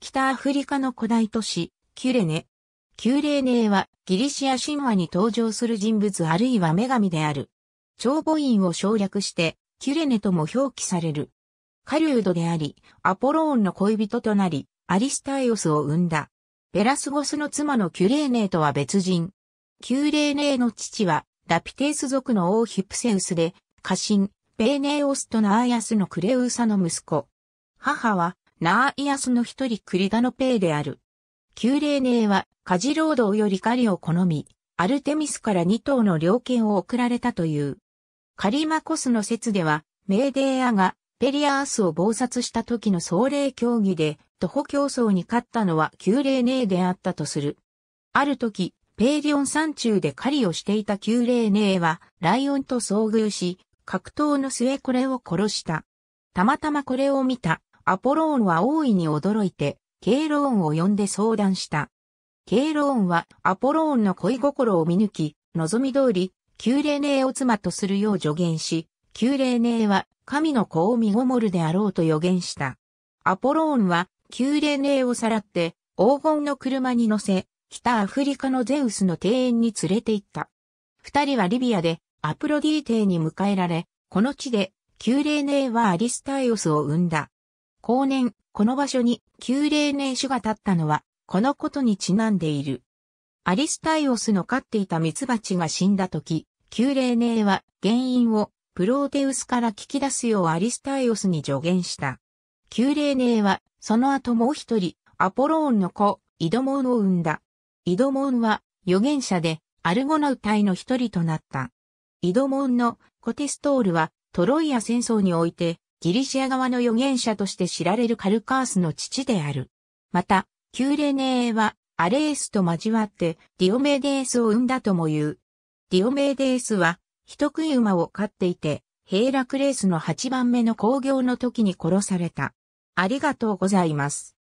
北アフリカの古代都市、キュレネ。キュレーネーはギリシア神話に登場する人物あるいは女神である。長母院を省略してキュレネとも表記される。カードであり、アポローンの恋人となり、アリスタイオスを生んだ。ペラスゴスの妻のキュレーネーとは別人。キュレーネーの父は、ラピテース族の王ヒプセウスで、家臣、ペーネーオスとナーヤスのクレウサの息子。母は、ナーイアスの一人クリダノペイである。旧霊ネは、家事労働より狩りを好み、アルテミスから二頭の猟犬を送られたという。カリマコスの説では、メーデーアがペリアースを暴殺した時の総霊。競技で、徒歩競争に勝ったのは旧霊ネーであったとする。ある時、ペーリオン山中で狩りをしていた旧霊ネーは、ライオンと遭遇し、格闘の末これを殺した。たまたまこれを見た、アポローンは大いに驚いて、ケイローンを呼んで相談した。ケイローンはアポローンの恋心を見抜き、望み通り、キューーネーを妻とするよう助言し、キューーネーは神の子を身ごもるであろうと予言した。アポローンはキューーネーをさらって、黄金の車に乗せ、北アフリカのゼウスの庭園に連れて行った。二人はリビアでアプロディーテに迎えられ、この地で、キューーネーはアリスタイオスを生んだ。後年、この場所に旧霊年種が立ったのは、このことにちなんでいる。アリスタイオスの飼っていたミツバチが死んだ時、旧霊年は原因をプロテウスから聞き出すようアリスタイオスに助言した。旧霊年は、その後もう一人、アポローンの子、イドモンを生んだ。イドモンは、預言者で、アルゴナウ隊の一人となった。イドモンのコテストールは、トロイア戦争において、ギリシア側の預言者として知られるカルカースの父である。また、キューレネーはアレースと交わってディオメデースを生んだとも言う。ディオメデースは、人食い馬を飼っていて、ヘイラクレースの8番目の興行の時に殺された。ありがとうございます。